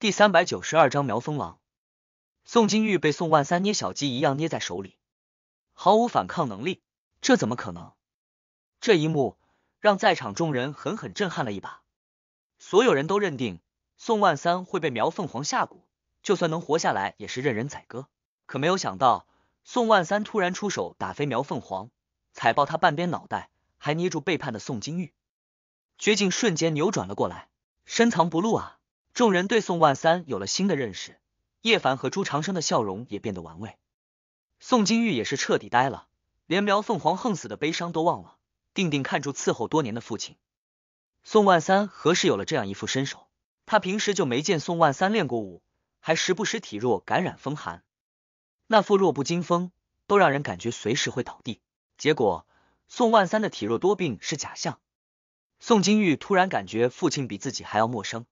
第三百九十二章苗蜂王。宋金玉被宋万三捏小鸡一样捏在手里，毫无反抗能力。这怎么可能？这一幕让在场众人狠狠震撼了一把。所有人都认定宋万三会被苗凤凰下蛊，就算能活下来也是任人宰割。可没有想到，宋万三突然出手打飞苗凤凰，踩爆他半边脑袋，还捏住背叛的宋金玉，绝境瞬间扭转了过来。深藏不露啊！众人对宋万三有了新的认识，叶凡和朱长生的笑容也变得玩味，宋金玉也是彻底呆了，连苗凤凰横死的悲伤都忘了，定定看住伺候多年的父亲宋万三，何时有了这样一副身手？他平时就没见宋万三练过武，还时不时体弱感染风寒，那副弱不禁风都让人感觉随时会倒地。结果宋万三的体弱多病是假象，宋金玉突然感觉父亲比自己还要陌生。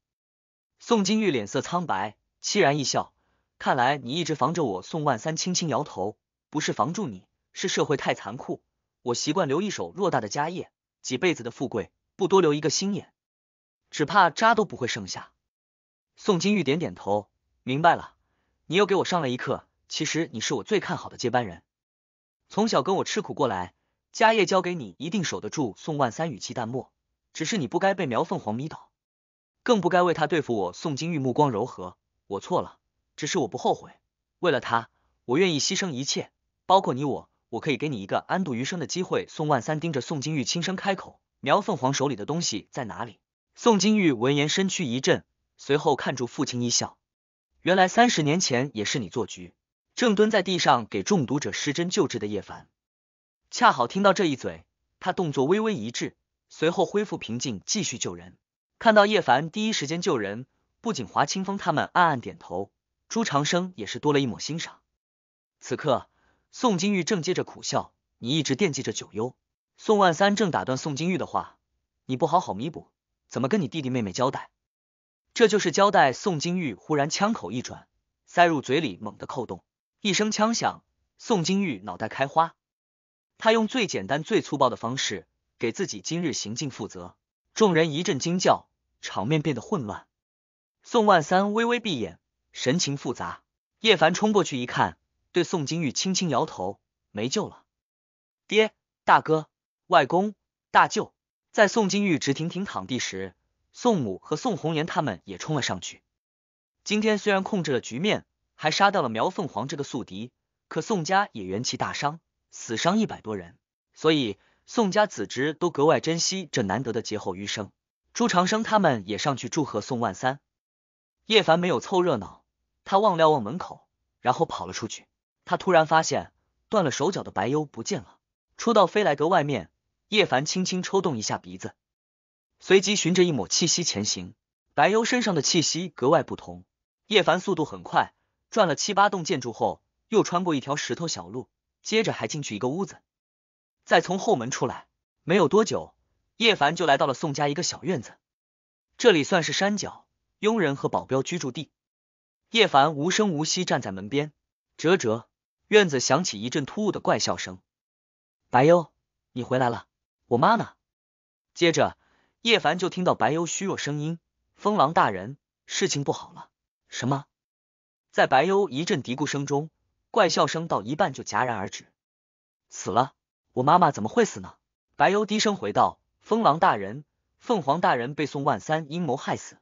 宋金玉脸色苍白，凄然一笑。看来你一直防着我。宋万三轻轻摇头，不是防住你，是社会太残酷。我习惯留一手，偌大的家业，几辈子的富贵，不多留一个心眼，只怕渣都不会剩下。宋金玉点点头，明白了。你又给我上了一课。其实你是我最看好的接班人，从小跟我吃苦过来，家业交给你，一定守得住。宋万三语气淡漠，只是你不该被苗凤凰迷倒。更不该为他对付我。宋金玉目光柔和，我错了，只是我不后悔。为了他，我愿意牺牲一切，包括你我。我可以给你一个安度余生的机会。宋万三盯着宋金玉，轻声开口：“苗凤凰手里的东西在哪里？”宋金玉闻言，身躯一震，随后看住父亲一笑。原来三十年前也是你做局。正蹲在地上给中毒者施针救治的叶凡，恰好听到这一嘴，他动作微微一滞，随后恢复平静，继续救人。看到叶凡第一时间救人，不仅华清风他们暗暗点头，朱长生也是多了一抹欣赏。此刻，宋金玉正接着苦笑：“你一直惦记着九幽。”宋万三正打断宋金玉的话：“你不好好弥补，怎么跟你弟弟妹妹交代？”这就是交代。宋金玉忽然枪口一转，塞入嘴里，猛地扣动，一声枪响，宋金玉脑袋开花。他用最简单、最粗暴的方式，给自己今日行径负责。众人一阵惊叫，场面变得混乱。宋万三微微闭眼，神情复杂。叶凡冲过去一看，对宋金玉轻轻摇头，没救了。爹，大哥，外公，大舅，在宋金玉直挺挺躺地时，宋母和宋红颜他们也冲了上去。今天虽然控制了局面，还杀掉了苗凤凰这个宿敌，可宋家也元气大伤，死伤一百多人。所以。宋家子侄都格外珍惜这难得的劫后余生。朱长生他们也上去祝贺宋万三。叶凡没有凑热闹，他望了望门口，然后跑了出去。他突然发现断了手脚的白幽不见了。出到飞来阁外面，叶凡轻轻抽动一下鼻子，随即循着一抹气息前行。白幽身上的气息格外不同。叶凡速度很快，转了七八栋建筑后，又穿过一条石头小路，接着还进去一个屋子。再从后门出来，没有多久，叶凡就来到了宋家一个小院子。这里算是山脚佣人和保镖居住地。叶凡无声无息站在门边。啧啧，院子响起一阵突兀的怪笑声。白幽，你回来了，我妈呢？接着，叶凡就听到白幽虚弱声音：“风狼大人，事情不好了。”什么？在白幽一阵嘀咕声中，怪笑声到一半就戛然而止。死了。我妈妈怎么会死呢？白幽低声回道：“风狼大人，凤凰大人被宋万三阴谋害死，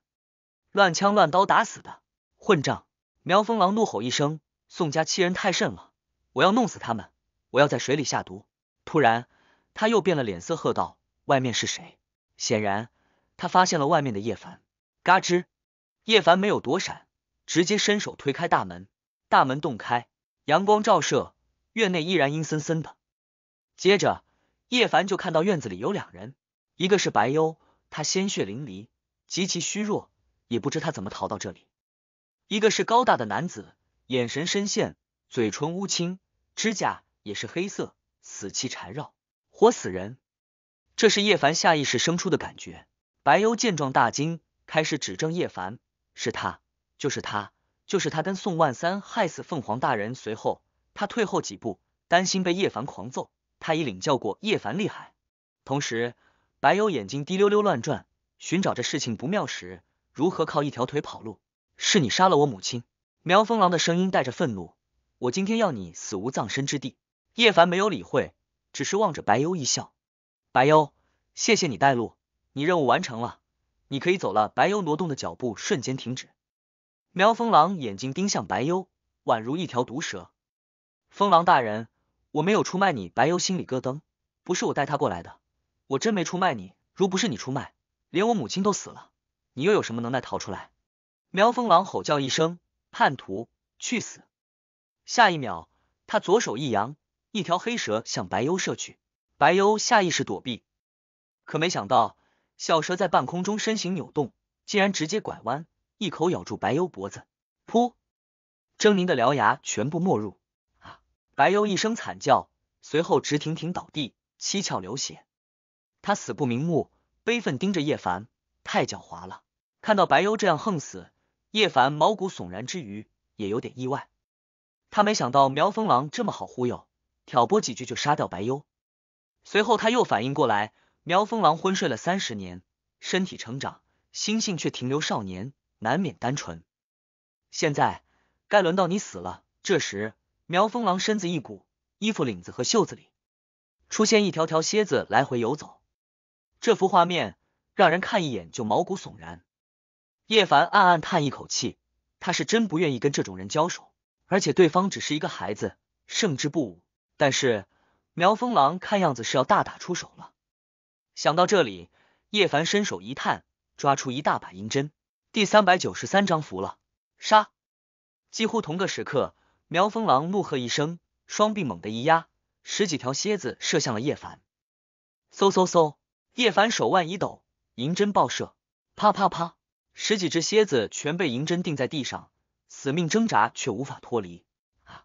乱枪乱刀打死的混账！”苗风狼怒吼一声：“宋家欺人太甚了，我要弄死他们！我要在水里下毒！”突然，他又变了脸色，喝道：“外面是谁？”显然，他发现了外面的叶凡。嘎吱，叶凡没有躲闪，直接伸手推开大门。大门洞开，阳光照射，院内依然阴森森的。接着，叶凡就看到院子里有两人，一个是白幽，他鲜血淋漓，极其虚弱，也不知他怎么逃到这里；一个是高大的男子，眼神深陷，嘴唇乌青，指甲也是黑色，死气缠绕，活死人。这是叶凡下意识生出的感觉。白幽见状大惊，开始指证叶凡，是他，就是他，就是他跟宋万三害死凤凰大人。随后他退后几步，担心被叶凡狂揍。他已领教过叶凡厉害，同时白幽眼睛滴溜溜乱转，寻找着事情不妙时如何靠一条腿跑路。是你杀了我母亲，苗风狼的声音带着愤怒，我今天要你死无葬身之地。叶凡没有理会，只是望着白幽一笑。白幽，谢谢你带路，你任务完成了，你可以走了。白幽挪动的脚步瞬间停止，苗风狼眼睛盯向白幽，宛如一条毒蛇。风狼大人。我没有出卖你，白幽心里咯噔。不是我带他过来的，我真没出卖你。如不是你出卖，连我母亲都死了，你又有什么能耐逃出来？苗风狼吼叫一声，叛徒，去死！下一秒，他左手一扬，一条黑蛇向白幽射去。白幽下意识躲避，可没想到，小蛇在半空中身形扭动，竟然直接拐弯，一口咬住白幽脖子。噗，狰狞的獠牙全部没入。白幽一声惨叫，随后直挺挺倒地，七窍流血。他死不瞑目，悲愤盯着叶凡，太狡猾了。看到白幽这样横死，叶凡毛骨悚然之余，也有点意外。他没想到苗风狼这么好忽悠，挑拨几句就杀掉白幽。随后他又反应过来，苗风狼昏睡了三十年，身体成长，心性却停留少年，难免单纯。现在该轮到你死了。这时。苗风狼身子一鼓，衣服领子和袖子里出现一条条蝎子来回游走，这幅画面让人看一眼就毛骨悚然。叶凡暗暗叹一口气，他是真不愿意跟这种人交手，而且对方只是一个孩子，胜之不武。但是苗风狼看样子是要大打出手了。想到这里，叶凡伸手一探，抓出一大把银针。第三百九十三章，服了，杀！几乎同个时刻。苗风狼怒喝一声，双臂猛地一压，十几条蝎子射向了叶凡。嗖嗖嗖！叶凡手腕一抖，银针爆射，啪啪啪，十几只蝎子全被银针钉在地上，死命挣扎却无法脱离。啊！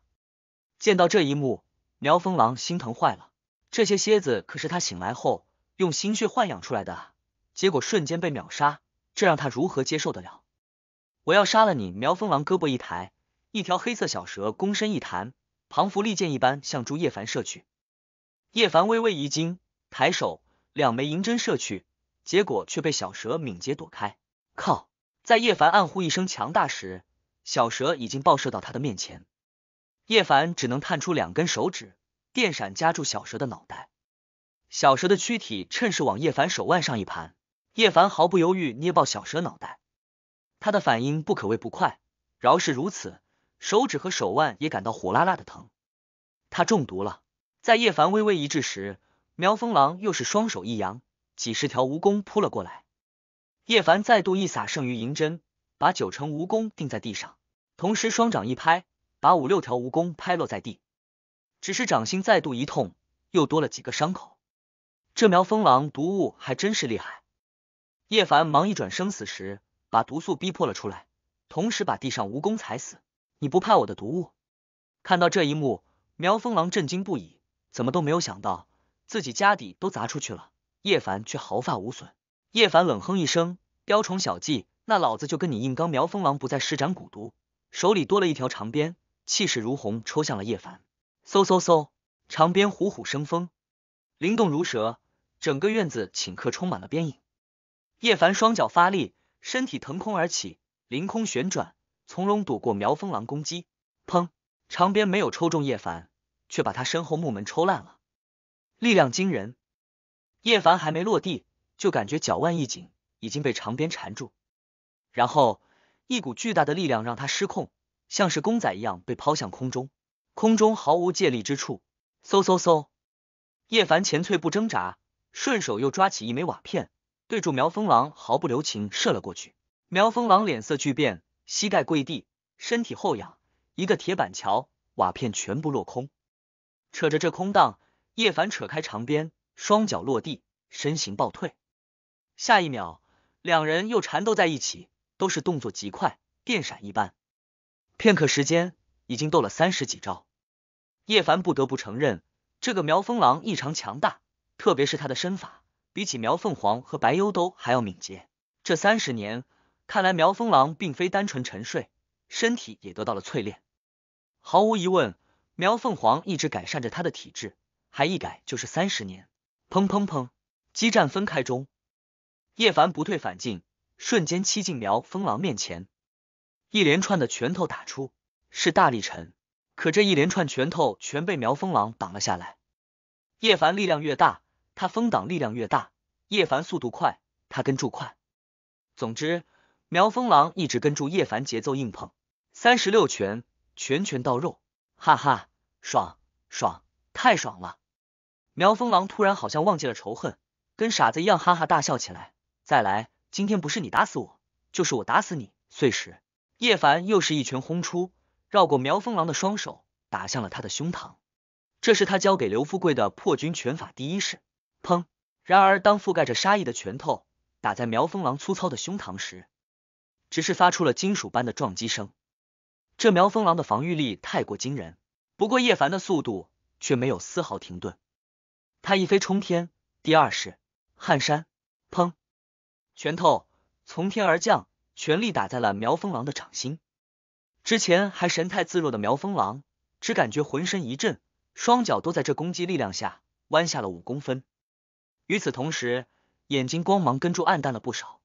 见到这一幕，苗风狼心疼坏了，这些蝎子可是他醒来后用心血豢养出来的，结果瞬间被秒杀，这让他如何接受得了？我要杀了你！苗风狼胳膊一抬。一条黑色小蛇躬身一弹，彷佛利剑一般向朱叶凡射去。叶凡微微一惊，抬手两枚银针射去，结果却被小蛇敏捷躲开。靠！在叶凡暗呼一声“强大”时，小蛇已经爆射到他的面前。叶凡只能探出两根手指，电闪夹住小蛇的脑袋。小蛇的躯体趁势往叶凡手腕上一盘，叶凡毫不犹豫捏爆小蛇脑袋。他的反应不可谓不快，饶是如此。手指和手腕也感到火辣辣的疼，他中毒了。在叶凡微微一滞时，苗风狼又是双手一扬，几十条蜈蚣扑了过来。叶凡再度一撒剩余银针，把九成蜈蚣钉在地上，同时双掌一拍，把五六条蜈蚣拍落在地。只是掌心再度一痛，又多了几个伤口。这苗风狼毒物还真是厉害。叶凡忙一转生死时，把毒素逼迫了出来，同时把地上蜈蚣踩死。你不怕我的毒物？看到这一幕，苗风狼震惊不已，怎么都没有想到，自己家底都砸出去了，叶凡却毫发无损。叶凡冷哼一声，雕虫小技，那老子就跟你硬刚！苗风狼不再施展蛊毒，手里多了一条长鞭，气势如虹，抽向了叶凡。嗖嗖嗖，长鞭虎虎生风，灵动如蛇，整个院子顷刻充满了鞭影。叶凡双脚发力，身体腾空而起，凌空旋转。从容躲过苗风狼攻击，砰！长鞭没有抽中叶凡，却把他身后木门抽烂了，力量惊人。叶凡还没落地，就感觉脚腕一紧，已经被长鞭缠住，然后一股巨大的力量让他失控，像是公仔一样被抛向空中。空中毫无借力之处，嗖嗖嗖！叶凡前脆不挣扎，顺手又抓起一枚瓦片，对住苗风狼毫不留情射了过去。苗风狼脸色巨变。膝盖跪地，身体后仰，一个铁板桥瓦片全部落空。扯着这空档，叶凡扯开长鞭，双脚落地，身形暴退。下一秒，两人又缠斗在一起，都是动作极快，电闪一般。片刻时间，已经斗了三十几招。叶凡不得不承认，这个苗风狼异常强大，特别是他的身法，比起苗凤凰和白幽都还要敏捷。这三十年。看来苗风狼并非单纯沉睡，身体也得到了淬炼。毫无疑问，苗凤凰一直改善着他的体质，还一改就是三十年。砰砰砰！激战分开中，叶凡不退反进，瞬间欺进苗风狼面前，一连串的拳头打出，是大力沉。可这一连串拳头全被苗风狼挡了下来。叶凡力量越大，他风挡力量越大；叶凡速度快，他跟住快。总之。苗风狼一直跟住叶凡节奏硬碰，三十六拳，拳拳到肉，哈哈，爽爽，太爽了！苗风狼突然好像忘记了仇恨，跟傻子一样哈哈大笑起来。再来，今天不是你打死我，就是我打死你！碎石，叶凡又是一拳轰出，绕过苗风狼的双手，打向了他的胸膛。这是他教给刘富贵的破军拳法第一式。砰！然而，当覆盖着杀意的拳头打在苗风狼粗糙的胸膛时，只是发出了金属般的撞击声，这苗风狼的防御力太过惊人。不过叶凡的速度却没有丝毫停顿，他一飞冲天，第二式撼山，砰！拳头从天而降，全力打在了苗风狼的掌心。之前还神态自若的苗风狼，只感觉浑身一震，双脚都在这攻击力量下弯下了五公分。与此同时，眼睛光芒跟住暗淡了不少。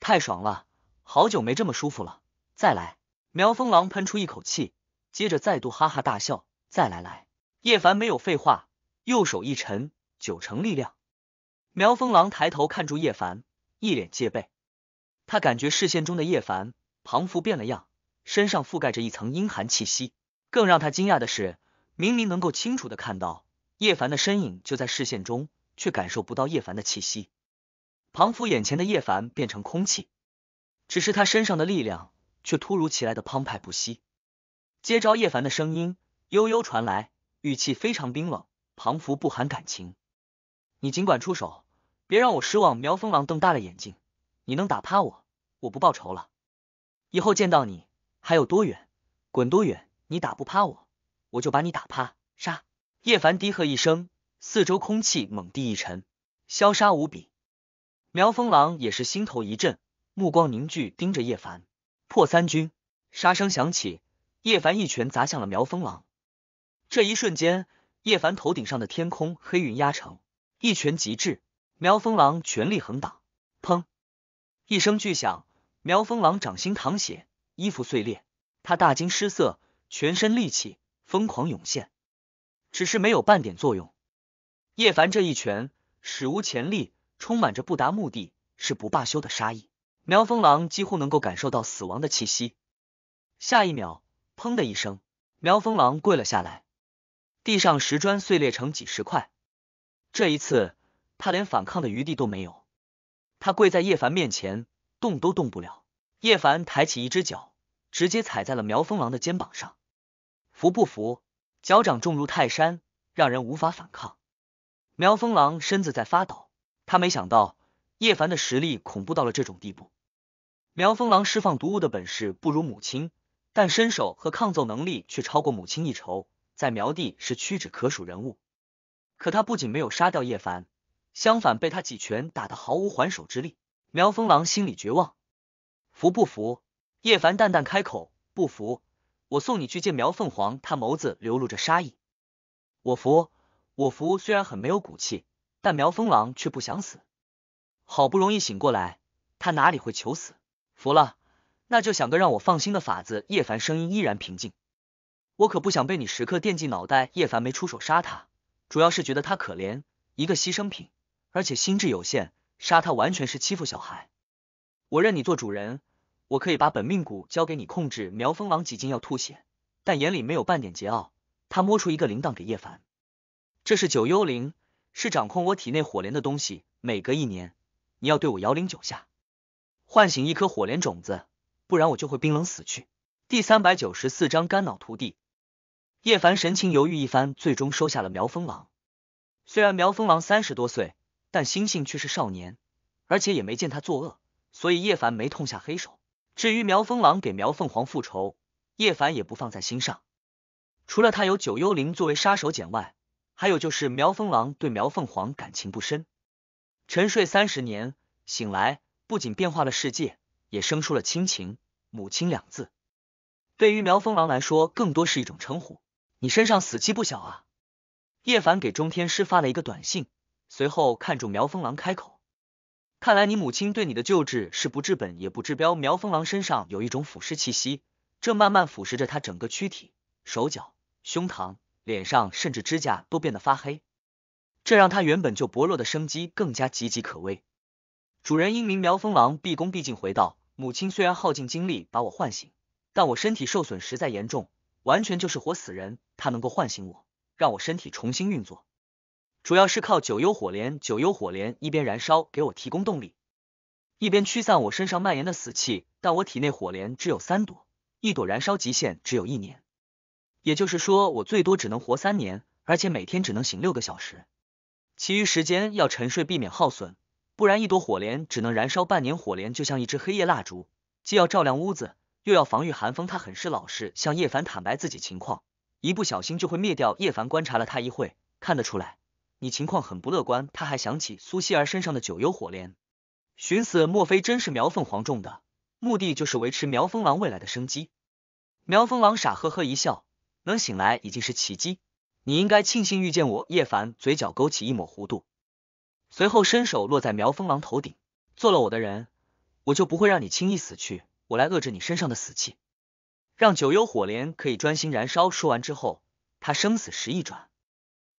太爽了！好久没这么舒服了，再来！苗风狼喷出一口气，接着再度哈哈大笑，再来来！叶凡没有废话，右手一沉，九成力量。苗风狼抬头看住叶凡，一脸戒备。他感觉视线中的叶凡庞福变了样，身上覆盖着一层阴寒气息。更让他惊讶的是，明明能够清楚的看到叶凡的身影就在视线中，却感受不到叶凡的气息。庞福眼前的叶凡变成空气。只是他身上的力量却突如其来的澎湃不息，接招！叶凡的声音悠悠传来，语气非常冰冷，彷佛不含感情。你尽管出手，别让我失望。苗风狼瞪大了眼睛，你能打趴我，我不报仇了。以后见到你还有多远，滚多远！你打不趴我，我就把你打趴杀！叶凡低喝一声，四周空气猛地一沉，消杀无比。苗风狼也是心头一震。目光凝聚，盯着叶凡。破三军，杀声响起。叶凡一拳砸向了苗风狼。这一瞬间，叶凡头顶上的天空黑云压城。一拳极致，苗风狼全力横挡。砰！一声巨响，苗风狼掌心淌血，衣服碎裂。他大惊失色，全身力气疯狂涌现，只是没有半点作用。叶凡这一拳史无前例，充满着不达目的是不罢休的杀意。苗风狼几乎能够感受到死亡的气息，下一秒，砰的一声，苗风狼跪了下来，地上石砖碎裂成几十块。这一次，他连反抗的余地都没有，他跪在叶凡面前，动都动不了。叶凡抬起一只脚，直接踩在了苗风狼的肩膀上，服不服？脚掌重如泰山，让人无法反抗。苗风狼身子在发抖，他没想到叶凡的实力恐怖到了这种地步。苗风狼释放毒物的本事不如母亲，但身手和抗揍能力却超过母亲一筹，在苗地是屈指可数人物。可他不仅没有杀掉叶凡，相反被他几拳打得毫无还手之力。苗风狼心里绝望，服不服？叶凡淡淡开口：“不服，我送你去见苗凤凰。”他眸子流露着杀意：“我服，我服。”虽然很没有骨气，但苗风狼却不想死。好不容易醒过来，他哪里会求死？服了，那就想个让我放心的法子。叶凡声音依然平静，我可不想被你时刻惦记脑袋。叶凡没出手杀他，主要是觉得他可怜，一个牺牲品，而且心智有限，杀他完全是欺负小孩。我认你做主人，我可以把本命骨交给你控制。苗风狼几近要吐血，但眼里没有半点桀骜。他摸出一个铃铛给叶凡，这是九幽铃，是掌控我体内火莲的东西。每隔一年，你要对我摇铃九下。唤醒一颗火莲种子，不然我就会冰冷死去。第三百九十四章，肝脑涂地。叶凡神情犹豫一番，最终收下了苗风狼。虽然苗风狼三十多岁，但心性却是少年，而且也没见他作恶，所以叶凡没痛下黑手。至于苗风狼给苗凤凰复仇，叶凡也不放在心上。除了他有九幽灵作为杀手锏外，还有就是苗风狼对苗凤凰感情不深。沉睡三十年，醒来。不仅变化了世界，也生出了亲情、母亲两字。对于苗风狼来说，更多是一种称呼。你身上死气不小啊！叶凡给钟天师发了一个短信，随后看住苗风狼开口：“看来你母亲对你的救治是不治本也不治标。苗风狼身上有一种腐蚀气息，正慢慢腐蚀着他整个躯体、手脚、胸膛、脸上，甚至指甲都变得发黑，这让他原本就薄弱的生机更加岌岌可危。”主人英明，苗风狼毕恭毕敬回道：“母亲虽然耗尽精力把我唤醒，但我身体受损实在严重，完全就是活死人。他能够唤醒我，让我身体重新运作，主要是靠九幽火莲。九幽火莲一边燃烧给我提供动力，一边驱散我身上蔓延的死气。但我体内火莲只有三朵，一朵燃烧极限只有一年，也就是说我最多只能活三年，而且每天只能醒六个小时，其余时间要沉睡，避免耗损。”不然一朵火莲只能燃烧半年，火莲就像一支黑夜蜡烛，既要照亮屋子，又要防御寒风。他很是老实，向叶凡坦白自己情况，一不小心就会灭掉。叶凡观察了他一会，看得出来，你情况很不乐观。他还想起苏西儿身上的九幽火莲，寻死？莫非真是苗凤凰种的？目的就是维持苗风狼未来的生机。苗风狼傻呵呵一笑，能醒来已经是奇迹，你应该庆幸遇见我。叶凡嘴角勾起一抹弧度。随后伸手落在苗风狼头顶，做了我的人，我就不会让你轻易死去。我来遏制你身上的死气，让九幽火莲可以专心燃烧。说完之后，他生死时一转，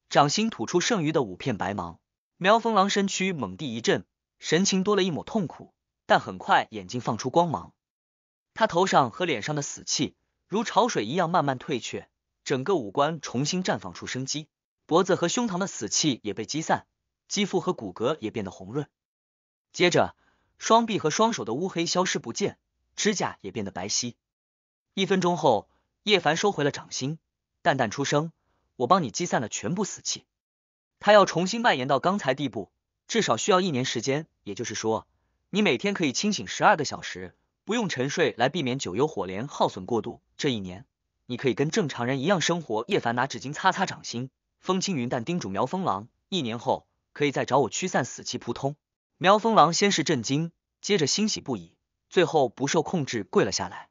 掌心吐出剩余的五片白芒。苗风狼身躯猛地一震，神情多了一抹痛苦，但很快眼睛放出光芒。他头上和脸上的死气如潮水一样慢慢退却，整个五官重新绽放出生机，脖子和胸膛的死气也被击散。肌肤和骨骼也变得红润，接着双臂和双手的乌黑消失不见，指甲也变得白皙。一分钟后，叶凡收回了掌心，淡淡出声：“我帮你积散了全部死气。”他要重新蔓延到刚才地步，至少需要一年时间。也就是说，你每天可以清醒十二个小时，不用沉睡来避免九幽火莲耗损过度。这一年，你可以跟正常人一样生活。叶凡拿纸巾擦擦掌心，风轻云淡叮嘱苗风狼：“一年后。”可以再找我驱散死气，扑通！苗风狼先是震惊，接着欣喜不已，最后不受控制跪了下来。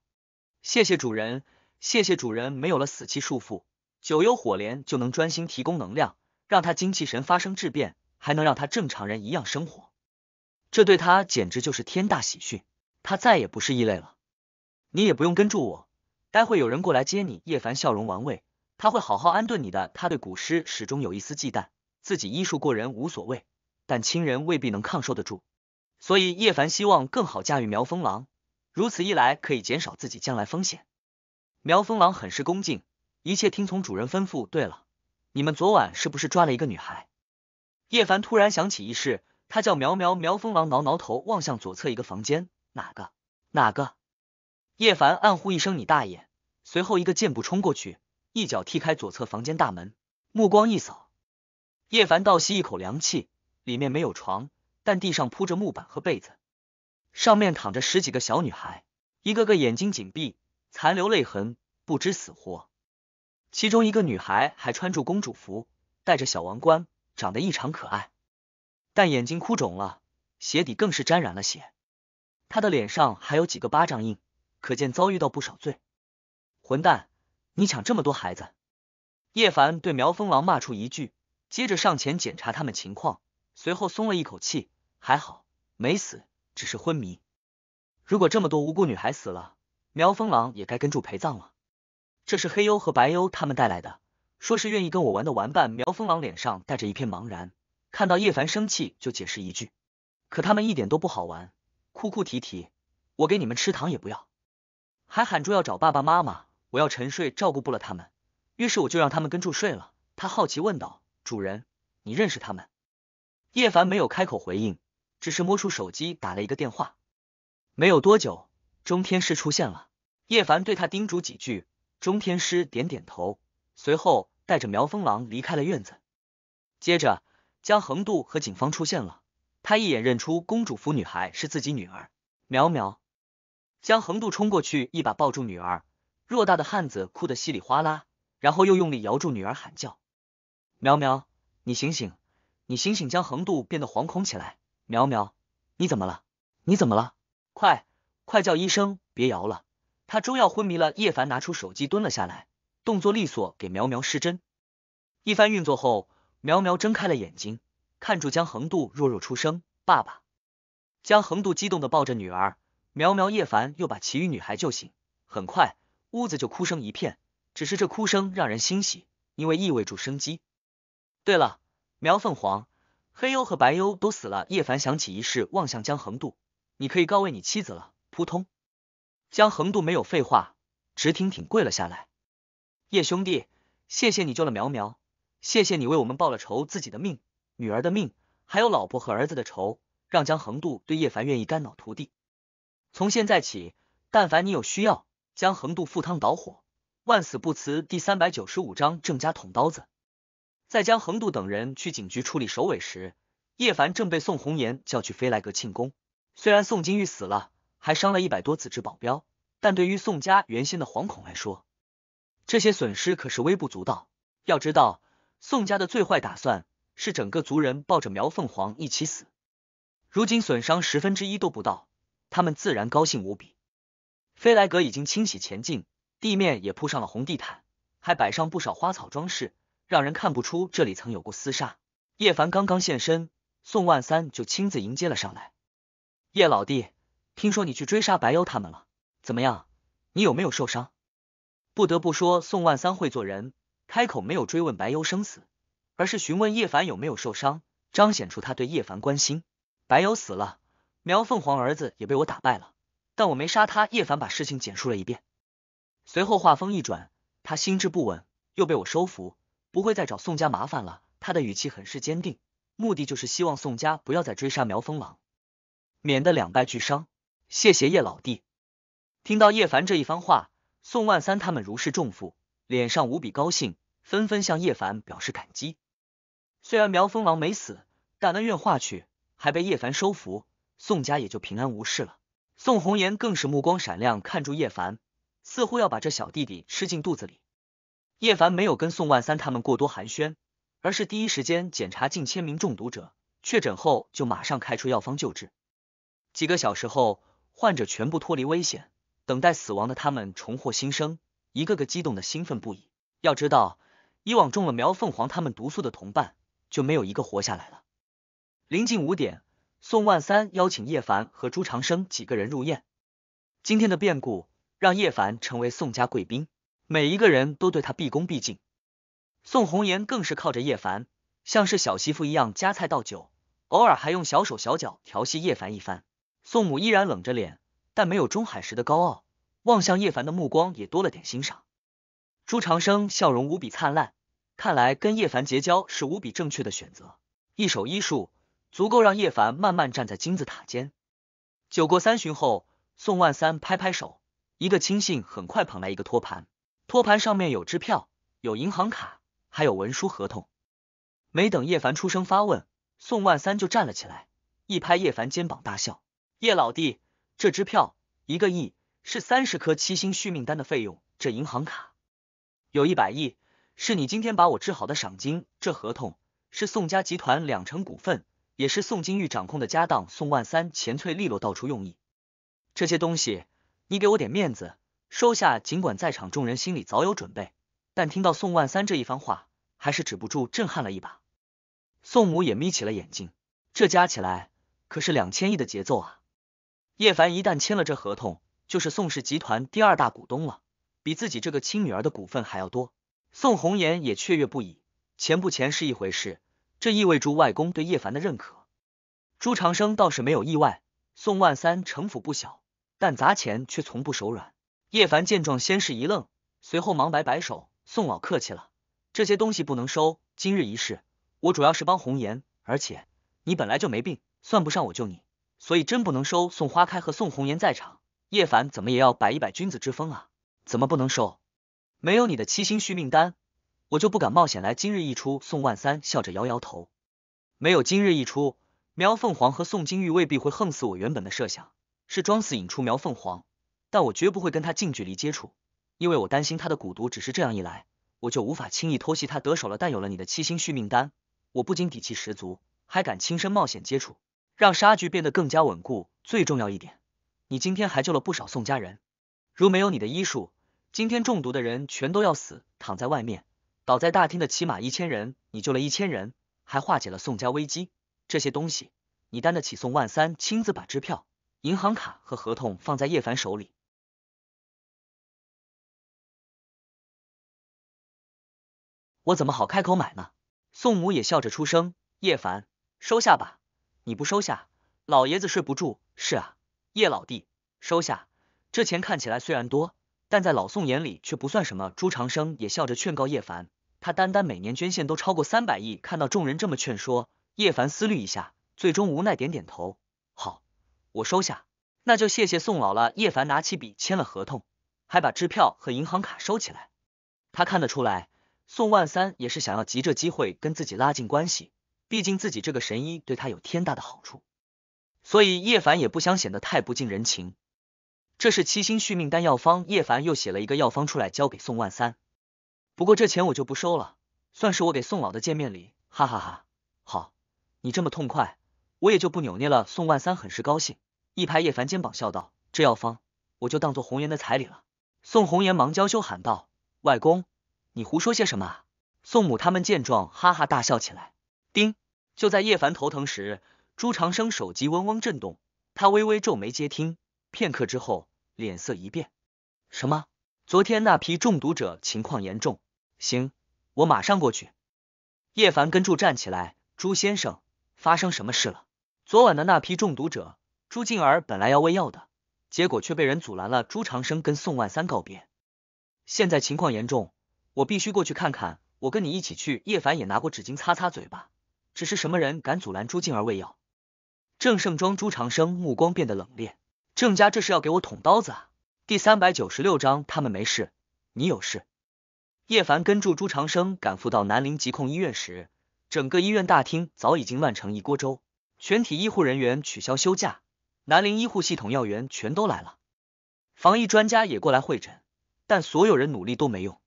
谢谢主人，谢谢主人！没有了死气束缚，九幽火莲就能专心提供能量，让他精气神发生质变，还能让他正常人一样生活。这对他简直就是天大喜讯，他再也不是异类了。你也不用跟住我，待会有人过来接你。叶凡笑容玩味，他会好好安顿你的。他对古诗始终有一丝忌惮。自己医术过人无所谓，但亲人未必能抗受得住，所以叶凡希望更好驾驭苗风狼，如此一来可以减少自己将来风险。苗风狼很是恭敬，一切听从主人吩咐。对了，你们昨晚是不是抓了一个女孩？叶凡突然想起一事，他叫苗苗。苗风狼挠挠头，望向左侧一个房间，哪个？哪个？叶凡暗呼一声“你大爷”，随后一个箭步冲过去，一脚踢开左侧房间大门，目光一扫。叶凡倒吸一口凉气，里面没有床，但地上铺着木板和被子，上面躺着十几个小女孩，一个个眼睛紧闭，残留泪痕，不知死活。其中一个女孩还穿着公主服，戴着小王冠，长得异常可爱，但眼睛哭肿了，鞋底更是沾染了血，她的脸上还有几个巴掌印，可见遭遇到不少罪。混蛋，你抢这么多孩子！叶凡对苗风狼骂出一句。接着上前检查他们情况，随后松了一口气，还好没死，只是昏迷。如果这么多无辜女孩死了，苗风狼也该跟住陪葬了。这是黑优和白优他们带来的，说是愿意跟我玩的玩伴。苗风狼脸上带着一片茫然，看到叶凡生气，就解释一句：“可他们一点都不好玩，哭哭啼啼，我给你们吃糖也不要，还喊住要找爸爸妈妈，我要沉睡，照顾不了他们，于是我就让他们跟住睡了。”他好奇问道。主人，你认识他们？叶凡没有开口回应，只是摸出手机打了一个电话。没有多久，钟天师出现了。叶凡对他叮嘱几句，钟天师点点头，随后带着苗风狼离开了院子。接着，江恒度和警方出现了。他一眼认出公主服女孩是自己女儿苗苗。江恒度冲过去，一把抱住女儿，偌大的汉子哭得稀里哗啦，然后又用力摇住女儿喊叫。苗苗，你醒醒，你醒醒！江恒度变得惶恐起来。苗苗，你怎么了？你怎么了？快，快叫医生！别摇了，他终要昏迷了。叶凡拿出手机，蹲了下来，动作利索，给苗苗施针。一番运作后，苗苗睁开了眼睛，看住江恒度，弱弱出声：“爸爸。”江恒度激动的抱着女儿苗苗。叶凡又把其余女孩救醒，很快，屋子就哭声一片。只是这哭声让人欣喜，因为意味住生机。对了，苗凤凰、黑幽和白幽都死了。叶凡想起一事，望向江恒度：“你可以告慰你妻子了。”扑通，江恒度没有废话，直挺挺跪了下来。叶兄弟，谢谢你救了苗苗，谢谢你为我们报了仇，自己的命、女儿的命，还有老婆和儿子的仇，让江恒度对叶凡愿意肝脑涂地。从现在起，但凡你有需要，江恒度赴汤蹈火，万死不辞。第三百九十五章，郑家捅刀子。在江横渡等人去警局处理首尾时，叶凡正被宋红颜叫去飞来阁庆功。虽然宋金玉死了，还伤了一百多子之保镖，但对于宋家原先的惶恐来说，这些损失可是微不足道。要知道，宋家的最坏打算是整个族人抱着苗凤凰一起死，如今损伤十分之一都不到，他们自然高兴无比。飞来阁已经清洗前进，地面也铺上了红地毯，还摆上不少花草装饰。让人看不出这里曾有过厮杀。叶凡刚刚现身，宋万三就亲自迎接了上来。叶老弟，听说你去追杀白幽他们了，怎么样？你有没有受伤？不得不说，宋万三会做人，开口没有追问白幽生死，而是询问叶凡有没有受伤，彰显出他对叶凡关心。白幽死了，苗凤凰儿子也被我打败了，但我没杀他。叶凡把事情简述了一遍，随后话锋一转，他心智不稳，又被我收服。不会再找宋家麻烦了，他的语气很是坚定，目的就是希望宋家不要再追杀苗风狼，免得两败俱伤。谢谢叶老弟！听到叶凡这一番话，宋万三他们如释重负，脸上无比高兴，纷纷向叶凡表示感激。虽然苗风狼没死，但恩怨化去，还被叶凡收服，宋家也就平安无事了。宋红颜更是目光闪亮，看住叶凡，似乎要把这小弟弟吃进肚子里。叶凡没有跟宋万三他们过多寒暄，而是第一时间检查近千名中毒者，确诊后就马上开出药方救治。几个小时后，患者全部脱离危险，等待死亡的他们重获新生，一个个激动的兴奋不已。要知道，以往中了苗凤凰他们毒素的同伴就没有一个活下来了。临近五点，宋万三邀请叶凡和朱长生几个人入宴。今天的变故让叶凡成为宋家贵宾。每一个人都对他毕恭毕敬，宋红颜更是靠着叶凡，像是小媳妇一样夹菜倒酒，偶尔还用小手小脚调戏叶凡一番。宋母依然冷着脸，但没有中海时的高傲，望向叶凡的目光也多了点欣赏。朱长生笑容无比灿烂，看来跟叶凡结交是无比正确的选择，一手医术足够让叶凡慢慢站在金字塔尖。酒过三巡后，宋万三拍拍手，一个亲信很快捧来一个托盘。托盘上面有支票，有银行卡，还有文书合同。没等叶凡出声发问，宋万三就站了起来，一拍叶凡肩膀，大笑：“叶老弟，这支票一个亿是三十颗七星续命丹的费用，这银行卡有一百亿，是你今天把我治好的赏金，这合同是宋家集团两成股份，也是宋金玉掌控的家当。”宋万三钱脆利落道出用意：“这些东西，你给我点面子。”收下。尽管在场众人心里早有准备，但听到宋万三这一番话，还是止不住震撼了一把。宋母也眯起了眼睛，这加起来可是两千亿的节奏啊！叶凡一旦签了这合同，就是宋氏集团第二大股东了，比自己这个亲女儿的股份还要多。宋红颜也雀跃不已，钱不钱是一回事，这意味着外公对叶凡的认可。朱长生倒是没有意外，宋万三城府不小，但砸钱却从不手软。叶凡见状，先是一愣，随后忙摆摆手：“宋老客气了，这些东西不能收。今日一事，我主要是帮红颜，而且你本来就没病，算不上我救你，所以真不能收。”宋花开和宋红颜在场，叶凡怎么也要摆一摆君子之风啊，怎么不能收？没有你的七星续命丹，我就不敢冒险来。今日一出，宋万三笑着摇摇头：“没有今日一出，苗凤凰和宋金玉未必会横死。我原本的设想是装死引出苗凤凰。”但我绝不会跟他近距离接触，因为我担心他的蛊毒。只是这样一来，我就无法轻易偷袭他得手了。但有了你的七星续命丹，我不仅底气十足，还敢亲身冒险接触，让杀局变得更加稳固。最重要一点，你今天还救了不少宋家人。如没有你的医术，今天中毒的人全都要死，躺在外面，倒在大厅的起码一千人，你救了一千人，还化解了宋家危机。这些东西，你担得起。宋万三亲自把支票、银行卡和合同放在叶凡手里。我怎么好开口买呢？宋母也笑着出声：“叶凡，收下吧，你不收下，老爷子睡不住。”是啊，叶老弟，收下。这钱看起来虽然多，但在老宋眼里却不算什么。朱长生也笑着劝告叶凡：“他单单每年捐献都超过三百亿。”看到众人这么劝说，叶凡思虑一下，最终无奈点点头：“好，我收下。那就谢谢宋老了。”叶凡拿起笔签了合同，还把支票和银行卡收起来。他看得出来。宋万三也是想要急着机会跟自己拉近关系，毕竟自己这个神医对他有天大的好处，所以叶凡也不想显得太不近人情。这是七星续命丹药方，叶凡又写了一个药方出来交给宋万三。不过这钱我就不收了，算是我给宋老的见面礼。哈哈哈，好，你这么痛快，我也就不扭捏了。宋万三很是高兴，一拍叶凡肩膀笑道：“这药方我就当做红颜的彩礼了。”宋红颜忙娇羞喊道：“外公。”你胡说些什么啊！宋母他们见状，哈哈大笑起来。叮！就在叶凡头疼时，朱长生手机嗡嗡震动，他微微皱眉接听。片刻之后，脸色一变：“什么？昨天那批中毒者情况严重？行，我马上过去。”叶凡跟住站起来：“朱先生，发生什么事了？昨晚的那批中毒者，朱静儿本来要喂药的，结果却被人阻拦了。朱长生跟宋万三告别，现在情况严重。”我必须过去看看，我跟你一起去。叶凡也拿过纸巾擦擦嘴巴。只是什么人敢阻拦朱静儿喂药？郑盛庄、朱长生目光变得冷冽。郑家这是要给我捅刀子啊！第三百九十六章，他们没事，你有事。叶凡跟住朱长生赶赴到南陵疾控医院时，整个医院大厅早已经乱成一锅粥。全体医护人员取消休假，南陵医护系统要员全都来了，防疫专家也过来会诊，但所有人努力都没用。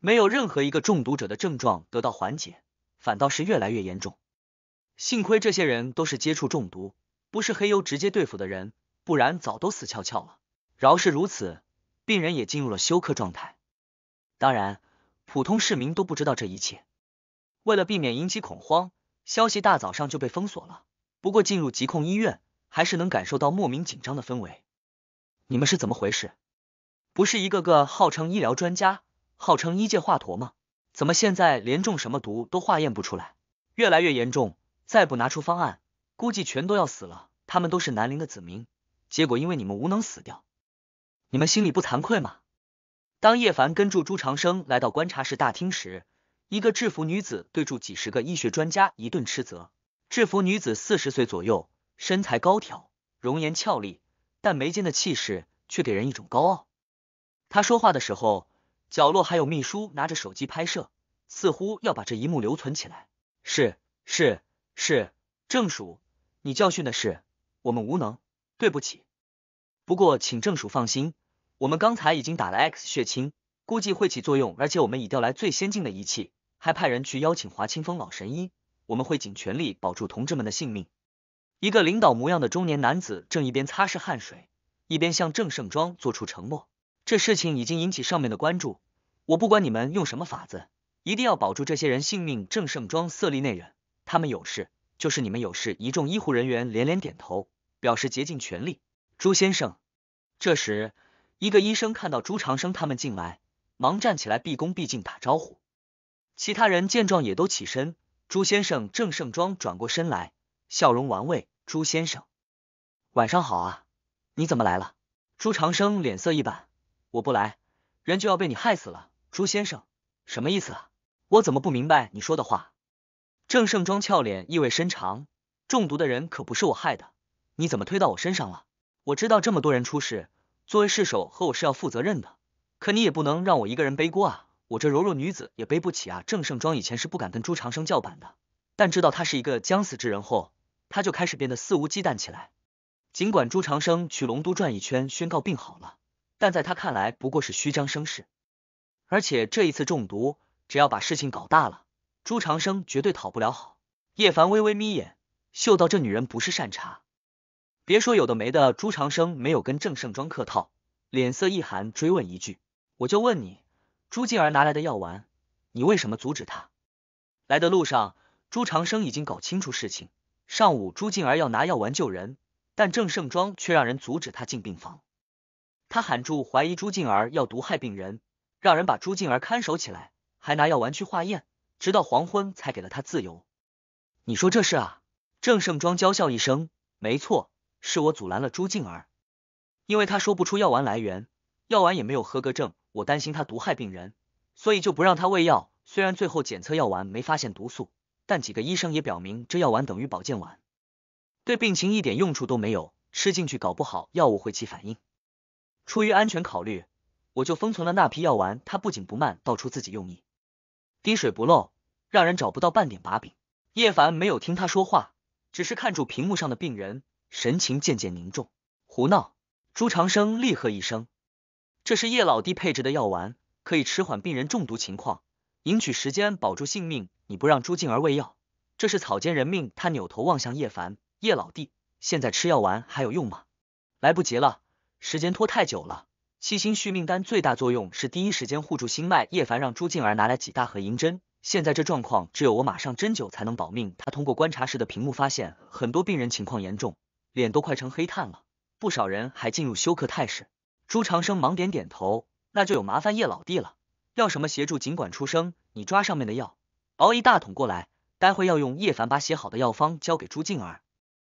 没有任何一个中毒者的症状得到缓解，反倒是越来越严重。幸亏这些人都是接触中毒，不是黑幽直接对付的人，不然早都死翘翘了。饶是如此，病人也进入了休克状态。当然，普通市民都不知道这一切。为了避免引起恐慌，消息大早上就被封锁了。不过进入疾控医院，还是能感受到莫名紧张的氛围。你们是怎么回事？不是一个个号称医疗专家？号称医界华佗吗？怎么现在连中什么毒都化验不出来？越来越严重，再不拿出方案，估计全都要死了。他们都是南陵的子民，结果因为你们无能死掉，你们心里不惭愧吗？当叶凡跟住朱长生来到观察室大厅时，一个制服女子对住几十个医学专家一顿斥责。制服女子四十岁左右，身材高挑，容颜俏丽，但眉间的气势却给人一种高傲。她说话的时候。角落还有秘书拿着手机拍摄，似乎要把这一幕留存起来。是是是，正署，你教训的是，我们无能，对不起。不过请正署放心，我们刚才已经打了 X 血清，估计会起作用，而且我们已调来最先进的仪器，还派人去邀请华清风老神医，我们会尽全力保住同志们的性命。一个领导模样的中年男子正一边擦拭汗水，一边向郑盛庄做出承诺。这事情已经引起上面的关注，我不管你们用什么法子，一定要保住这些人性命。郑盛庄色厉内荏，他们有事，就是你们有事。一众医护人员连连点头，表示竭尽全力。朱先生，这时一个医生看到朱长生他们进来，忙站起来，毕恭毕敬打招呼。其他人见状也都起身。朱先生郑盛庄转过身来，笑容玩味。朱先生，晚上好啊，你怎么来了？朱长生脸色一板。我不来，人就要被你害死了，朱先生，什么意思啊？我怎么不明白你说的话？郑盛装俏脸意味深长，中毒的人可不是我害的，你怎么推到我身上了？我知道这么多人出事，作为市首和我是要负责任的，可你也不能让我一个人背锅啊，我这柔弱女子也背不起啊。郑盛装以前是不敢跟朱长生叫板的，但知道他是一个将死之人后，他就开始变得肆无忌惮起来。尽管朱长生去龙都转一圈，宣告病好了。但在他看来，不过是虚张声势。而且这一次中毒，只要把事情搞大了，朱长生绝对讨不了好。叶凡微微眯眼，嗅到这女人不是善茬。别说有的没的，朱长生没有跟郑盛装客套，脸色一寒，追问一句：“我就问你，朱静儿拿来的药丸，你为什么阻止他？”来的路上，朱长生已经搞清楚事情：上午朱静儿要拿药丸救人，但郑盛装却让人阻止他进病房。他喊住，怀疑朱静儿要毒害病人，让人把朱静儿看守起来，还拿药丸去化验，直到黄昏才给了他自由。你说这事啊？郑盛庄娇笑一声，没错，是我阻拦了朱静儿，因为他说不出药丸来源，药丸也没有合格证，我担心他毒害病人，所以就不让他喂药。虽然最后检测药丸没发现毒素，但几个医生也表明这药丸等于保健丸，对病情一点用处都没有，吃进去搞不好药物会起反应。出于安全考虑，我就封存了那批药丸。他不紧不慢道出自己用意，滴水不漏，让人找不到半点把柄。叶凡没有听他说话，只是看住屏幕上的病人，神情渐渐凝重。胡闹！朱长生厉喝一声：“这是叶老弟配置的药丸，可以迟缓病人中毒情况，赢取时间，保住性命。”你不让朱静儿喂药，这是草菅人命。他扭头望向叶凡：“叶老弟，现在吃药丸还有用吗？来不及了。”时间拖太久了，七星续命丹最大作用是第一时间护住心脉。叶凡让朱静儿拿来几大盒银针，现在这状况只有我马上针灸才能保命。他通过观察室的屏幕发现，很多病人情况严重，脸都快成黑炭了，不少人还进入休克态势。朱长生忙点点头，那就有麻烦叶老弟了，要什么协助尽管出声。你抓上面的药熬一大桶过来，待会要用。叶凡把写好的药方交给朱静儿，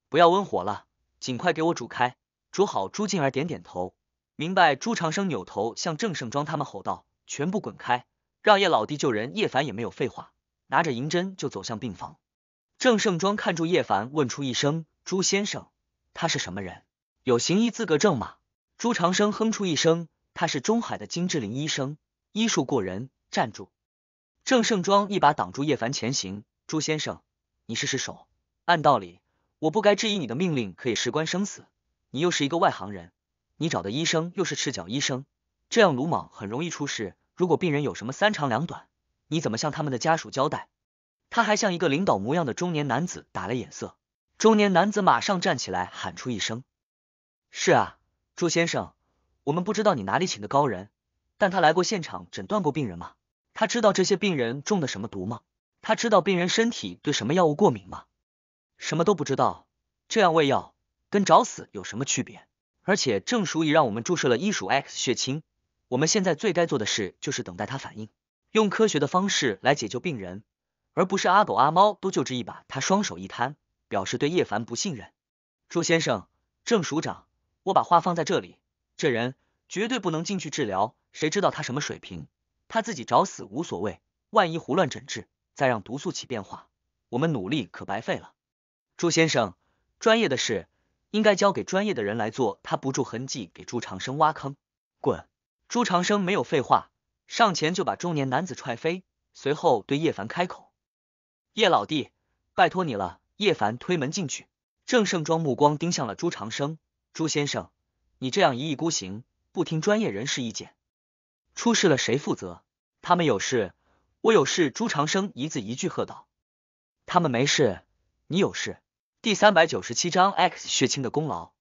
不要温火了，尽快给我煮开。主好，朱静儿点点头，明白。朱长生扭头向郑盛庄他们吼道：“全部滚开，让叶老弟救人！”叶凡也没有废话，拿着银针就走向病房。郑盛庄看住叶凡，问出一声：“朱先生，他是什么人？有行医资格证吗？”朱长生哼出一声：“他是中海的金志林医生，医术过人。”站住！郑盛庄一把挡住叶凡前行。朱先生，你试试手。按道理，我不该质疑你的命令，可以事关生死。你又是一个外行人，你找的医生又是赤脚医生，这样鲁莽很容易出事。如果病人有什么三长两短，你怎么向他们的家属交代？他还向一个领导模样的中年男子打了眼色，中年男子马上站起来喊出一声：“是啊，朱先生，我们不知道你哪里请的高人，但他来过现场诊断过病人吗？他知道这些病人中的什么毒吗？他知道病人身体对什么药物过敏吗？什么都不知道，这样喂药。”跟找死有什么区别？而且郑叔已让我们注射了一鼠 X 血清。我们现在最该做的事就是等待他反应，用科学的方式来解救病人，而不是阿狗阿猫都救治一把。他双手一摊，表示对叶凡不信任。朱先生，郑署长，我把话放在这里，这人绝对不能进去治疗，谁知道他什么水平？他自己找死无所谓，万一胡乱诊治，再让毒素起变化，我们努力可白费了。朱先生，专业的事。应该交给专业的人来做，他不住痕迹给朱长生挖坑。滚！朱长生没有废话，上前就把中年男子踹飞，随后对叶凡开口：“叶老弟，拜托你了。”叶凡推门进去，郑盛庄目光盯向了朱长生：“朱先生，你这样一意孤行，不听专业人士意见，出事了谁负责？他们有事，我有事。”朱长生一字一句喝道：“他们没事，你有事。”第三百九十七章 X 血清的功劳。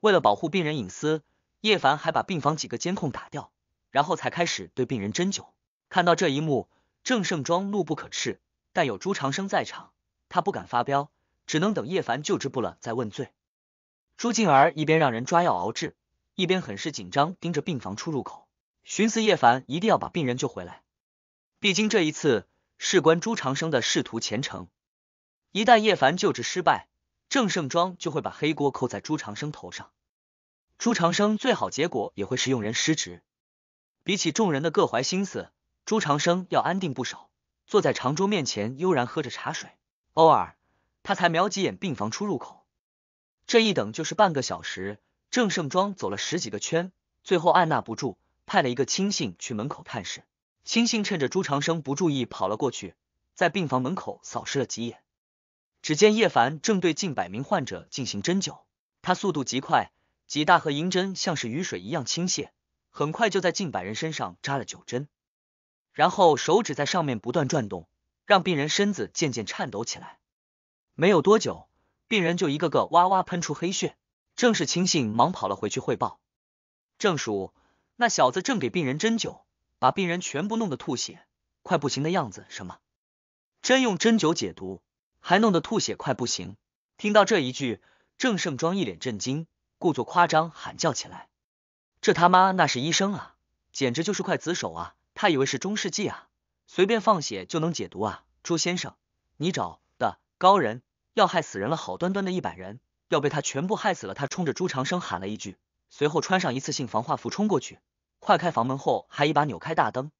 为了保护病人隐私，叶凡还把病房几个监控打掉，然后才开始对病人针灸。看到这一幕，郑盛庄怒不可斥，但有朱长生在场，他不敢发飙，只能等叶凡救治不了再问罪。朱静儿一边让人抓药熬制，一边很是紧张盯着病房出入口，寻思叶凡一定要把病人救回来，毕竟这一次事关朱长生的仕途前程。一旦叶凡救治失败，郑盛庄就会把黑锅扣在朱长生头上。朱长生最好结果也会是用人失职。比起众人的各怀心思，朱长生要安定不少。坐在长桌面前，悠然喝着茶水，偶尔他才瞄几眼病房出入口。这一等就是半个小时，郑盛庄走了十几个圈，最后按捺不住，派了一个亲信去门口探视。亲信趁着朱长生不注意跑了过去，在病房门口扫视了几眼。只见叶凡正对近百名患者进行针灸，他速度极快，几大盒银针像是雨水一样倾泻，很快就在近百人身上扎了九针，然后手指在上面不断转动，让病人身子渐渐颤抖起来。没有多久，病人就一个个哇哇喷出黑血。正是亲信忙跑了回去汇报，正叔，那小子正给病人针灸，把病人全部弄得吐血，快不行的样子。什么？真用针灸解毒？还弄得吐血快不行，听到这一句，郑盛庄一脸震惊，故作夸张喊叫起来：“这他妈那是医生啊，简直就是块子手啊！他以为是中世纪啊，随便放血就能解毒啊！”朱先生，你找的高人要害死人了，好端端的一百人要被他全部害死了！他冲着朱长生喊了一句，随后穿上一次性防化服冲过去，快开房门后还一把扭开大灯，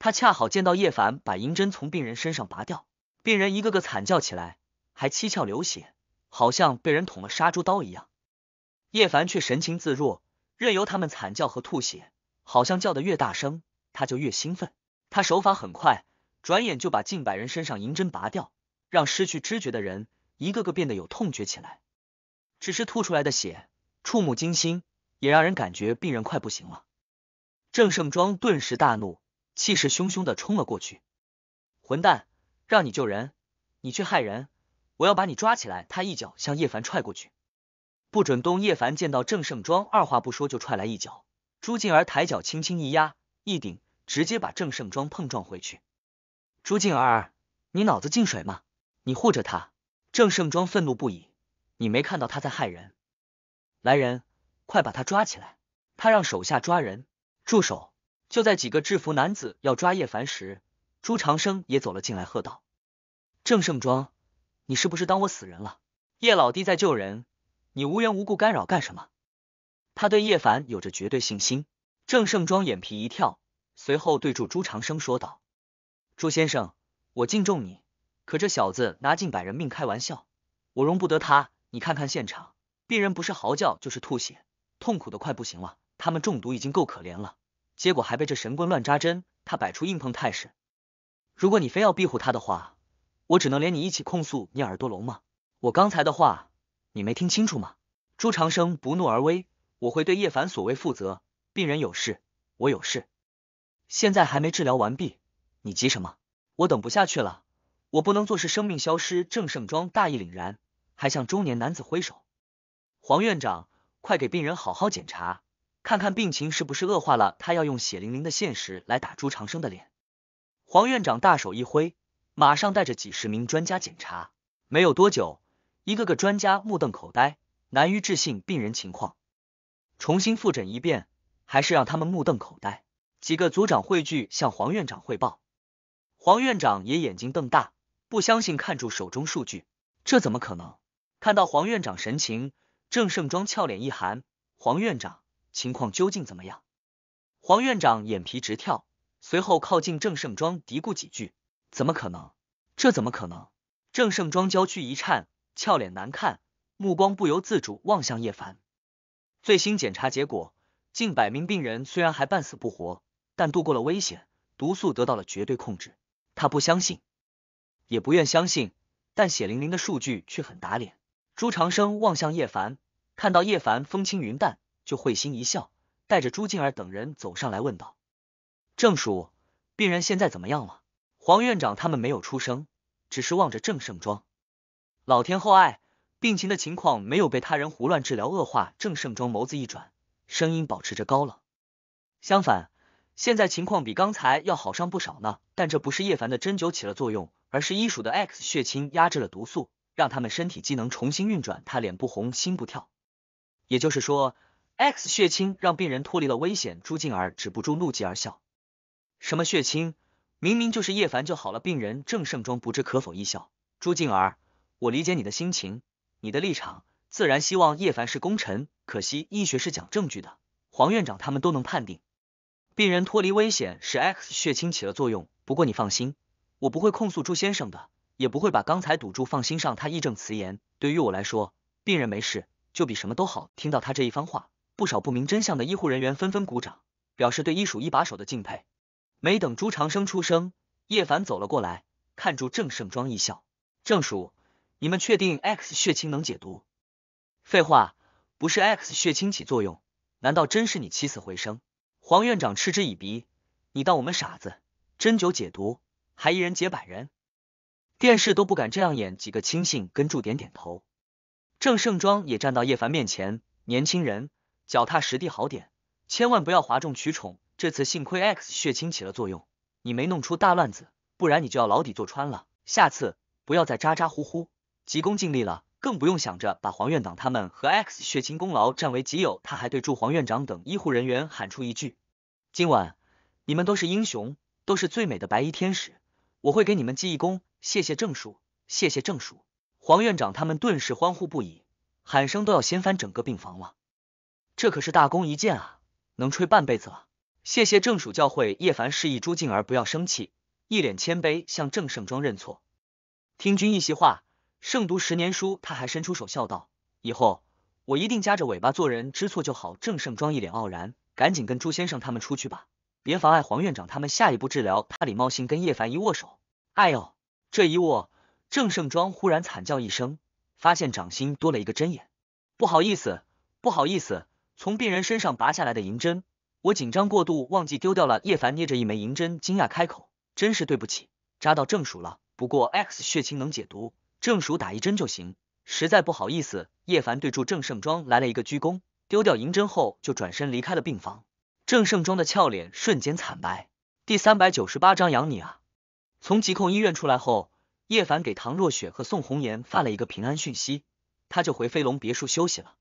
他恰好见到叶凡把银针从病人身上拔掉。病人一个个惨叫起来，还七窍流血，好像被人捅了杀猪刀一样。叶凡却神情自若，任由他们惨叫和吐血，好像叫得越大声，他就越兴奋。他手法很快，转眼就把近百人身上银针拔掉，让失去知觉的人一个个变得有痛觉起来。只是吐出来的血触目惊心，也让人感觉病人快不行了。郑盛庄顿时大怒，气势汹汹的冲了过去，混蛋！让你救人，你却害人，我要把你抓起来！他一脚向叶凡踹过去，不准动！叶凡见到郑盛庄，二话不说就踹来一脚。朱静儿抬脚轻轻一压一顶，直接把郑盛庄碰撞回去。朱静儿，你脑子进水吗？你护着他！郑盛庄愤怒不已，你没看到他在害人？来人，快把他抓起来！他让手下抓人。住手！就在几个制服男子要抓叶凡时。朱长生也走了进来，喝道：“郑盛庄，你是不是当我死人了？叶老弟在救人，你无缘无故干扰干什么？”他对叶凡有着绝对信心。郑盛庄眼皮一跳，随后对住朱长生说道：“朱先生，我敬重你，可这小子拿近百人命开玩笑，我容不得他。你看看现场，病人不是嚎叫就是吐血，痛苦的快不行了。他们中毒已经够可怜了，结果还被这神棍乱扎针。他摆出硬碰态势。”如果你非要庇护他的话，我只能连你一起控诉。你耳朵聋吗？我刚才的话你没听清楚吗？朱长生不怒而威，我会对叶凡所谓负责。病人有事，我有事，现在还没治疗完毕，你急什么？我等不下去了，我不能坐视生命消失。郑盛庄大义凛然，还向中年男子挥手。黄院长，快给病人好好检查，看看病情是不是恶化了。他要用血淋淋的现实来打朱长生的脸。黄院长大手一挥，马上带着几十名专家检查。没有多久，一个个专家目瞪口呆，难于置信病人情况。重新复诊一遍，还是让他们目瞪口呆。几个组长汇聚向黄院长汇报，黄院长也眼睛瞪大，不相信看住手中数据，这怎么可能？看到黄院长神情，郑盛庄俏脸一寒，黄院长情况究竟怎么样？黄院长眼皮直跳。随后靠近郑盛庄，嘀咕几句：“怎么可能？这怎么可能？”郑盛庄娇躯一颤，俏脸难看，目光不由自主望向叶凡。最新检查结果，近百名病人虽然还半死不活，但度过了危险，毒素得到了绝对控制。他不相信，也不愿相信，但血淋淋的数据却很打脸。朱长生望向叶凡，看到叶凡风轻云淡，就会心一笑，带着朱静儿等人走上来问道。郑叔，病人现在怎么样了？黄院长他们没有出声，只是望着郑盛庄。老天厚爱，病情的情况没有被他人胡乱治疗恶化。郑盛庄眸子一转，声音保持着高冷。相反，现在情况比刚才要好上不少呢。但这不是叶凡的针灸起了作用，而是医署的 X 血清压制了毒素，让他们身体机能重新运转。他脸不红心不跳，也就是说，X 血清让病人脱离了危险。朱静儿止不住怒极而笑。什么血清，明明就是叶凡就好了。病人郑盛庄不知可否，一笑。朱静儿，我理解你的心情，你的立场，自然希望叶凡是功臣。可惜医学是讲证据的，黄院长他们都能判定，病人脱离危险是 X 血清起了作用。不过你放心，我不会控诉朱先生的，也不会把刚才赌注放心上。他义正辞严，对于我来说，病人没事就比什么都好。听到他这一番话，不少不明真相的医护人员纷纷鼓掌，表示对医属一把手的敬佩。没等朱长生出声，叶凡走了过来，看住郑盛庄一笑。郑叔，你们确定 X 血清能解毒？废话，不是 X 血清起作用，难道真是你起死回生？黄院长嗤之以鼻，你当我们傻子？针灸解毒，还一人解百人，电视都不敢这样演。几个亲信跟住点点头。郑盛庄也站到叶凡面前，年轻人，脚踏实地好点，千万不要哗众取宠。这次幸亏 X 血清起了作用，你没弄出大乱子，不然你就要牢底坐穿了。下次不要再咋咋呼呼、急功近利了，更不用想着把黄院长他们和 X 血清功劳占为己有。他还对祝黄院长等医护人员喊出一句：“今晚你们都是英雄，都是最美的白衣天使，我会给你们记一功。”谢谢郑叔，谢谢郑叔。黄院长他们顿时欢呼不已，喊声都要掀翻整个病房了。这可是大功一件啊，能吹半辈子了。谢谢正属教诲，叶凡示意朱静儿不要生气，一脸谦卑向郑盛庄认错。听君一席话，胜读十年书。他还伸出手笑道：“以后我一定夹着尾巴做人，知错就好。”郑盛庄一脸傲然，赶紧跟朱先生他们出去吧，别妨碍黄院长他们下一步治疗。他礼貌性跟叶凡一握手，哎呦，这一握，郑盛庄忽然惨叫一声，发现掌心多了一个针眼。不好意思，不好意思，从病人身上拔下来的银针。我紧张过度，忘记丢掉了。叶凡捏着一枚银针，惊讶开口：“真是对不起，扎到正鼠了。不过 X 血清能解毒，正鼠打一针就行。实在不好意思。”叶凡对住郑盛庄来了一个鞠躬，丢掉银针后就转身离开了病房。郑盛庄的俏脸瞬间惨白。第三百九十八章养你啊。从疾控医院出来后，叶凡给唐若雪和宋红颜发了一个平安讯息，他就回飞龙别墅休息了。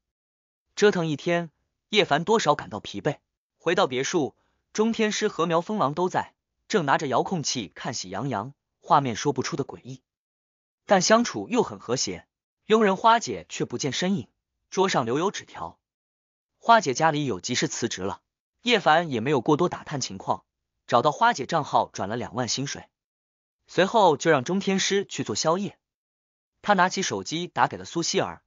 折腾一天，叶凡多少感到疲惫。回到别墅，钟天师和苗风狼都在，正拿着遥控器看《喜羊羊》，画面说不出的诡异，但相处又很和谐。佣人花姐却不见身影，桌上留有纸条：“花姐家里有急事辞职了。”叶凡也没有过多打探情况，找到花姐账号转了两万薪水，随后就让钟天师去做宵夜。他拿起手机打给了苏西儿，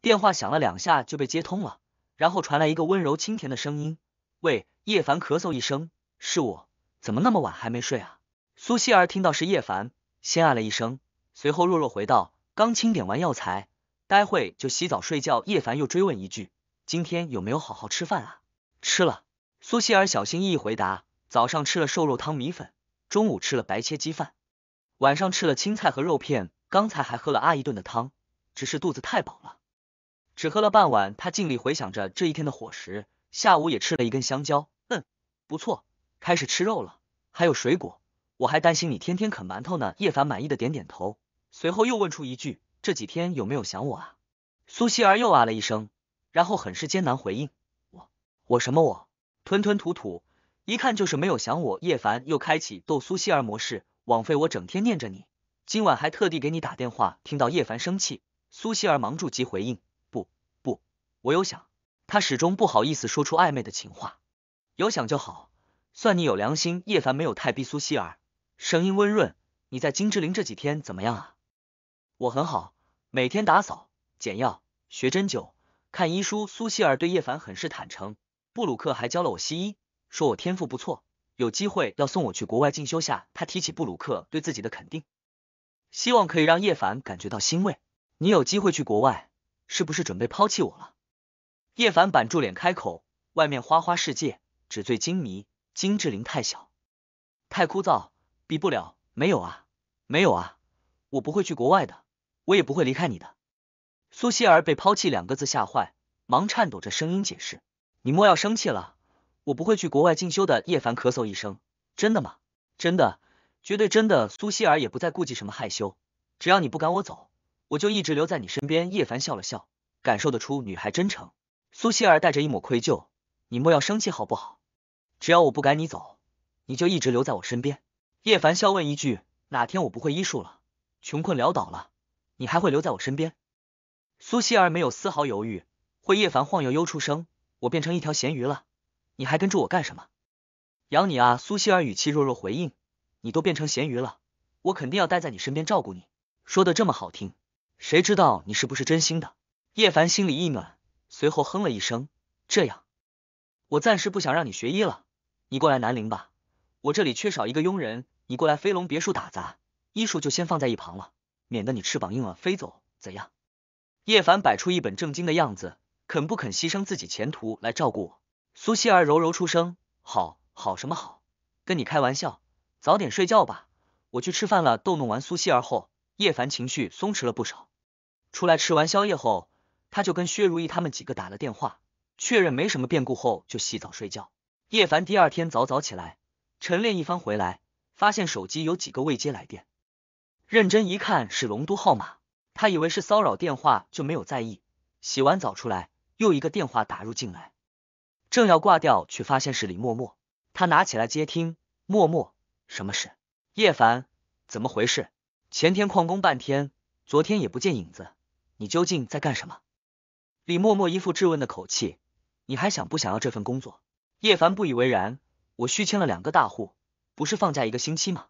电话响了两下就被接通了，然后传来一个温柔清甜的声音。喂，叶凡咳嗽一声，是我，怎么那么晚还没睡啊？苏西儿听到是叶凡，先啊了一声，随后弱弱回道，刚清点完药材，待会就洗澡睡觉。叶凡又追问一句，今天有没有好好吃饭啊？吃了。苏西儿小心翼翼回答，早上吃了瘦肉汤米粉，中午吃了白切鸡饭，晚上吃了青菜和肉片，刚才还喝了阿姨炖的汤，只是肚子太饱了，只喝了半碗。他尽力回想着这一天的伙食。下午也吃了一根香蕉，嗯，不错，开始吃肉了，还有水果，我还担心你天天啃馒头呢。叶凡满意的点点头，随后又问出一句，这几天有没有想我啊？苏西儿又啊了一声，然后很是艰难回应，我，我什么我，吞吞吐吐，一看就是没有想我。叶凡又开启逗苏西儿模式，枉费我整天念着你，今晚还特地给你打电话，听到叶凡生气，苏西儿忙住即回应，不不，我有想。他始终不好意思说出暧昧的情话，有想就好，算你有良心。叶凡没有太逼苏西儿，声音温润。你在金之灵这几天怎么样啊？我很好，每天打扫、剪药、学针灸、看医书。苏西儿对叶凡很是坦诚。布鲁克还教了我西医，说我天赋不错，有机会要送我去国外进修下。他提起布鲁克对自己的肯定，希望可以让叶凡感觉到欣慰。你有机会去国外，是不是准备抛弃我了？叶凡板住脸开口，外面花花世界，纸醉金迷，金志玲太小，太枯燥，比不了。没有啊，没有啊，我不会去国外的，我也不会离开你的。苏希儿被“抛弃”两个字吓坏，忙颤抖着声音解释：“你莫要生气了，我不会去国外进修的。”叶凡咳嗽一声：“真的吗？真的，绝对真的。”苏希儿也不再顾忌什么害羞，只要你不赶我走，我就一直留在你身边。叶凡笑了笑，感受得出女孩真诚。苏西儿带着一抹愧疚，你莫要生气好不好？只要我不赶你走，你就一直留在我身边。叶凡笑问一句，哪天我不会医术了，穷困潦倒了，你还会留在我身边？苏西儿没有丝毫犹豫，会叶凡晃悠悠出声，我变成一条咸鱼了，你还跟着我干什么？养你啊！苏西儿语气弱弱回应，你都变成咸鱼了，我肯定要待在你身边照顾你。说的这么好听，谁知道你是不是真心的？叶凡心里一暖。随后哼了一声，这样，我暂时不想让你学医了，你过来南陵吧，我这里缺少一个佣人，你过来飞龙别墅打杂，医术就先放在一旁了，免得你翅膀硬了飞走，怎样？叶凡摆出一本正经的样子，肯不肯牺牲自己前途来照顾我？苏西儿柔柔出声，好，好什么好？跟你开玩笑，早点睡觉吧，我去吃饭了。逗弄完苏西儿后，叶凡情绪松弛了不少，出来吃完宵夜后。他就跟薛如意他们几个打了电话，确认没什么变故后，就洗澡睡觉。叶凡第二天早早起来晨练一番回来，发现手机有几个未接来电，认真一看是龙都号码，他以为是骚扰电话就没有在意。洗完澡出来，又一个电话打入进来，正要挂掉，却发现是李默默。他拿起来接听：“默默，什么事？叶凡，怎么回事？前天旷工半天，昨天也不见影子，你究竟在干什么？”李默默一副质问的口气：“你还想不想要这份工作？”叶凡不以为然：“我续签了两个大户，不是放假一个星期吗？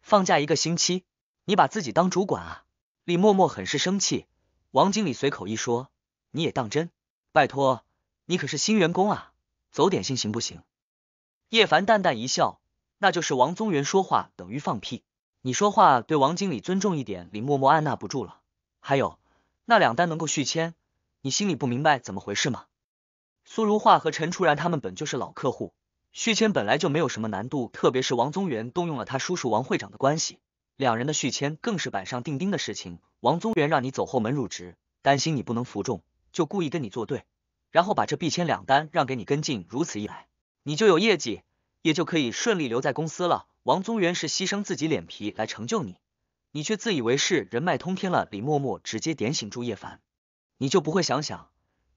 放假一个星期，你把自己当主管啊？”李默默很是生气。王经理随口一说：“你也当真？拜托，你可是新员工啊，走点心行不行？”叶凡淡淡一笑：“那就是王宗元说话等于放屁，你说话对王经理尊重一点。”李默默按捺不住了：“还有那两单能够续签？”你心里不明白怎么回事吗？苏如画和陈初然他们本就是老客户，续签本来就没有什么难度，特别是王宗元动用了他叔叔王会长的关系，两人的续签更是板上钉钉的事情。王宗元让你走后门入职，担心你不能服众，就故意跟你作对，然后把这必签两单让给你跟进，如此一来，你就有业绩，也就可以顺利留在公司了。王宗元是牺牲自己脸皮来成就你，你却自以为是人脉通天了。李默默直接点醒朱叶凡。你就不会想想，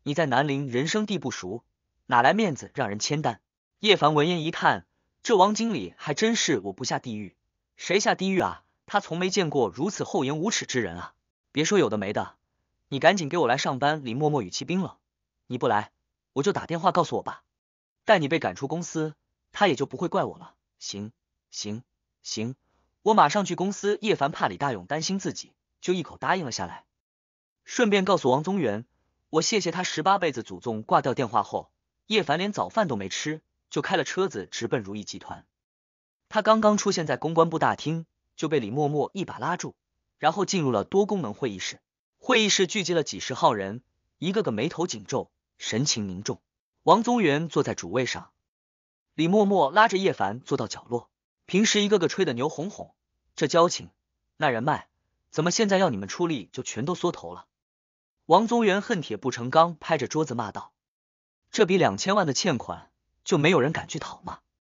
你在南陵人生地不熟，哪来面子让人签单？叶凡闻言一叹，这王经理还真是我不下地狱，谁下地狱啊？他从没见过如此厚颜无耻之人啊！别说有的没的，你赶紧给我来上班！李默默语气冰冷，你不来，我就打电话告诉我爸，待你被赶出公司，他也就不会怪我了。行行行，我马上去公司。叶凡怕李大勇担心自己，就一口答应了下来。顺便告诉王宗元，我谢谢他十八辈子祖宗。挂掉电话后，叶凡连早饭都没吃，就开了车子直奔如意集团。他刚刚出现在公关部大厅，就被李默默一把拉住，然后进入了多功能会议室。会议室聚集了几十号人，一个个眉头紧皱，神情凝重。王宗元坐在主位上，李默默拉着叶凡坐到角落。平时一个个吹的牛哄哄，这交情、那人脉，怎么现在要你们出力就全都缩头了？王宗元恨铁不成钢，拍着桌子骂道：“这笔两千万的欠款，就没有人敢去讨吗？”